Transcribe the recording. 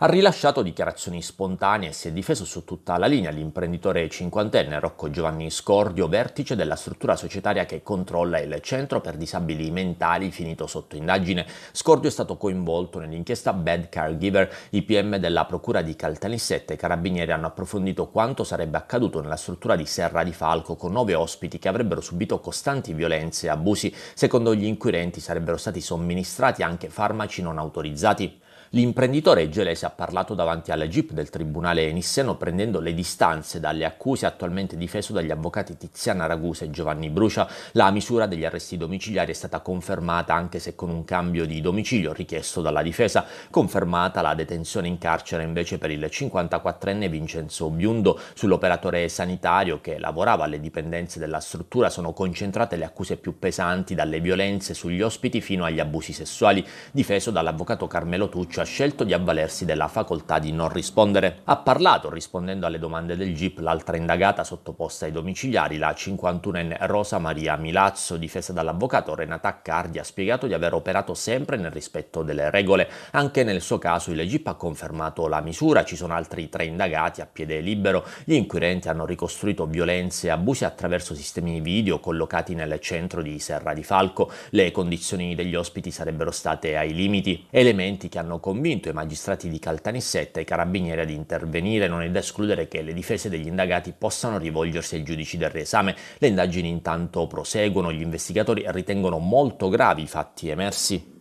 ha rilasciato dichiarazioni spontanee e si è difeso su tutta la linea l'imprenditore cinquantenne Rocco Giovanni Scordio, vertice della struttura societaria che controlla il centro per disabili mentali finito sotto indagine. Scordio è stato coinvolto nell'inchiesta Bad Caregiver. I PM della Procura di Caltanissette e Carabinieri hanno approfondito quanto sarebbe accaduto nella struttura di Serra di Falco con nove ospiti che avrebbero subito costanti violenze e abusi. Secondo gli inquirenti sarebbero stati somministrati anche farmaci non autorizzati. L'imprenditore gelese ha parlato davanti alla GIP del tribunale Nisseno prendendo le distanze dalle accuse attualmente difeso dagli avvocati Tiziana Ragusa e Giovanni Brucia. La misura degli arresti domiciliari è stata confermata anche se con un cambio di domicilio richiesto dalla difesa, confermata la detenzione in carcere invece per il 54enne Vincenzo Biundo sull'operatore sanitario che lavorava alle dipendenze della struttura sono concentrate le accuse più pesanti dalle violenze sugli ospiti fino agli abusi sessuali, difeso dall'avvocato Carmelo Tuccio ha scelto di avvalersi della facoltà di non rispondere. Ha parlato rispondendo alle domande del GIP l'altra indagata sottoposta ai domiciliari, la 51enne Rosa Maria Milazzo, difesa dall'avvocato Renata Cardi, ha spiegato di aver operato sempre nel rispetto delle regole. Anche nel suo caso il GIP ha confermato la misura, ci sono altri tre indagati a piede libero. Gli inquirenti hanno ricostruito violenze e abusi attraverso sistemi video collocati nel centro di Serra di Falco. Le condizioni degli ospiti sarebbero state ai limiti, elementi che hanno convinto i magistrati di Caltanissetta e i carabinieri ad intervenire, non è da escludere che le difese degli indagati possano rivolgersi ai giudici del riesame. Le indagini intanto proseguono, gli investigatori ritengono molto gravi i fatti emersi